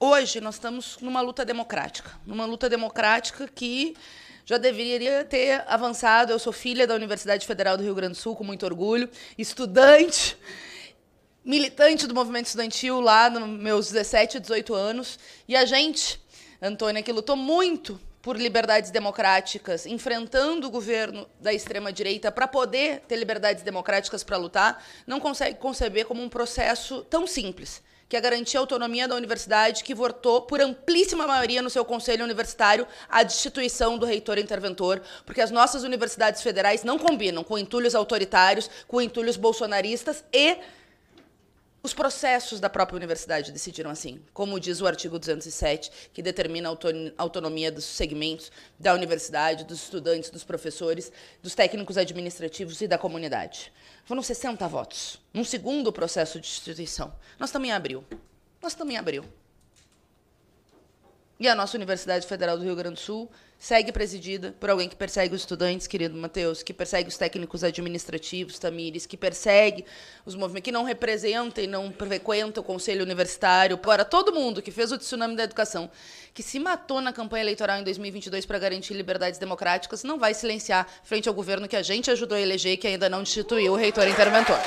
hoje nós estamos numa luta democrática, numa luta democrática que já deveria ter avançado. Eu sou filha da Universidade Federal do Rio Grande do Sul, com muito orgulho, estudante, militante do movimento estudantil lá nos meus 17, 18 anos. E a gente, Antônia, que lutou muito por liberdades democráticas, enfrentando o governo da extrema-direita para poder ter liberdades democráticas para lutar, não consegue conceber como um processo tão simples que é garantir a autonomia da universidade, que votou por amplíssima maioria no seu conselho universitário a destituição do reitor interventor, porque as nossas universidades federais não combinam com entulhos autoritários, com entulhos bolsonaristas e os processos da própria universidade decidiram assim, como diz o artigo 207, que determina a autonomia dos segmentos da universidade, dos estudantes, dos professores, dos técnicos administrativos e da comunidade. Foram 60 votos, num segundo processo de instituição. Nós também abriu. Nós também abriu. E a nossa Universidade Federal do Rio Grande do Sul segue presidida por alguém que persegue os estudantes, querido Matheus, que persegue os técnicos administrativos, Tamires, que persegue os movimentos que não representam e não frequentam o conselho universitário. Para todo mundo que fez o tsunami da educação, que se matou na campanha eleitoral em 2022 para garantir liberdades democráticas, não vai silenciar frente ao governo que a gente ajudou a eleger e que ainda não instituiu o reitor interventor.